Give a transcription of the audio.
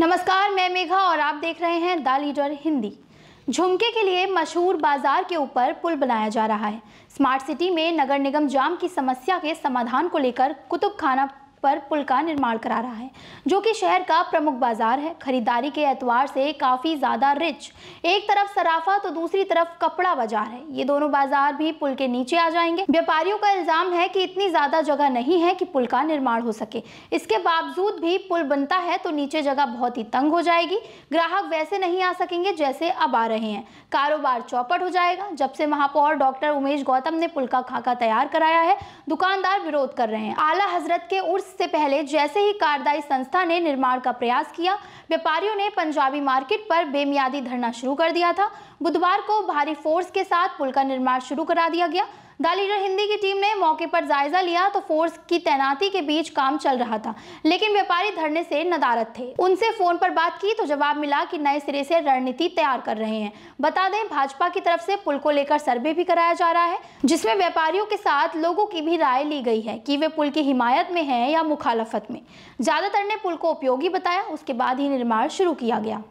नमस्कार मैं मेघा और आप देख रहे हैं द लीडर हिंदी झुमके के लिए मशहूर बाजार के ऊपर पुल बनाया जा रहा है स्मार्ट सिटी में नगर निगम जाम की समस्या के समाधान को लेकर कुतुब खाना पर पुल का निर्माण करा रहा है जो कि शहर का प्रमुख बाजार है खरीदारी के एतवार से काफ़ी ज़्यादा रिच एक तरफ सराफा तो दूसरी तरफ कपड़ा बाजार है ये दोनों बाजार भी पुल के नीचे आ जाएंगे व्यापारियों का इल्ज़ाम है कि इतनी ज़्यादा जगह नहीं है कि पुल का निर्माण हो सके इसके बावजूद भी पुल बनता है तो नीचे जगह बहुत ही तंग हो जाएगी ग्राहक वैसे नहीं आ सकेंगे जैसे अब आ रहे हैं कारोबार चौपट हो जाएगा जब से महापौर डॉक्टर उमेश गौतम ने पुल का खाका तैयार कराया है दुकानदार विरोध कर रहे हैं आला हजरत के उर्स इससे पहले जैसे ही कार्यदायी संस्था ने निर्माण का प्रयास किया व्यापारियों ने पंजाबी मार्केट पर बेमियादी धरना शुरू कर दिया था बुधवार को भारी फोर्स के साथ पुल का निर्माण शुरू करा दिया गया द लीडर हिंदी की टीम ने मौके पर जायजा लिया तो फोर्स की तैनाती के बीच काम चल रहा था लेकिन व्यापारी धरने से नदारत थे उनसे फोन पर बात की तो जवाब मिला कि नए सिरे से रणनीति तैयार कर रहे हैं बता दें भाजपा की तरफ से पुल को लेकर सर्वे भी कराया जा रहा है जिसमें व्यापारियों के साथ लोगों की भी राय ली गई है कि वे पुल की हिमायत में हैं या मुखालफत में ज्यादातर ने पुल को उपयोगी बताया उसके बाद ही निर्माण शुरू किया गया